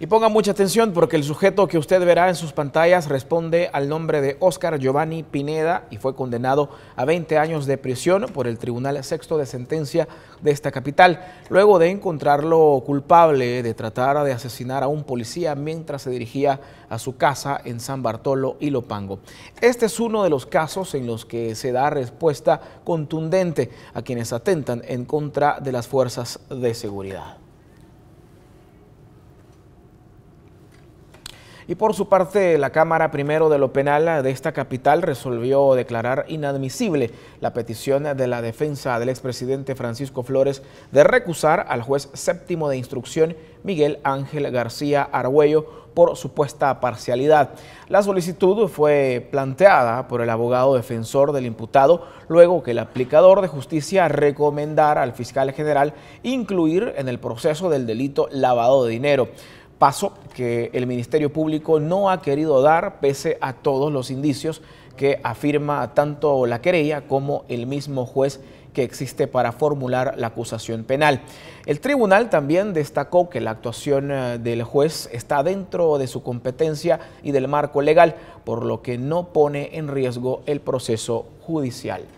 Y ponga mucha atención porque el sujeto que usted verá en sus pantallas responde al nombre de Oscar Giovanni Pineda y fue condenado a 20 años de prisión por el Tribunal Sexto de Sentencia de esta capital, luego de encontrarlo culpable de tratar de asesinar a un policía mientras se dirigía a su casa en San Bartolo y Lopango. Este es uno de los casos en los que se da respuesta contundente a quienes atentan en contra de las fuerzas de seguridad. Y por su parte, la Cámara Primero de lo Penal de esta capital resolvió declarar inadmisible la petición de la defensa del expresidente Francisco Flores de recusar al juez séptimo de instrucción Miguel Ángel García Argüello por supuesta parcialidad. La solicitud fue planteada por el abogado defensor del imputado luego que el aplicador de justicia recomendara al fiscal general incluir en el proceso del delito lavado de dinero paso que el Ministerio Público no ha querido dar pese a todos los indicios que afirma tanto la querella como el mismo juez que existe para formular la acusación penal. El tribunal también destacó que la actuación eh, del juez está dentro de su competencia y del marco legal, por lo que no pone en riesgo el proceso judicial.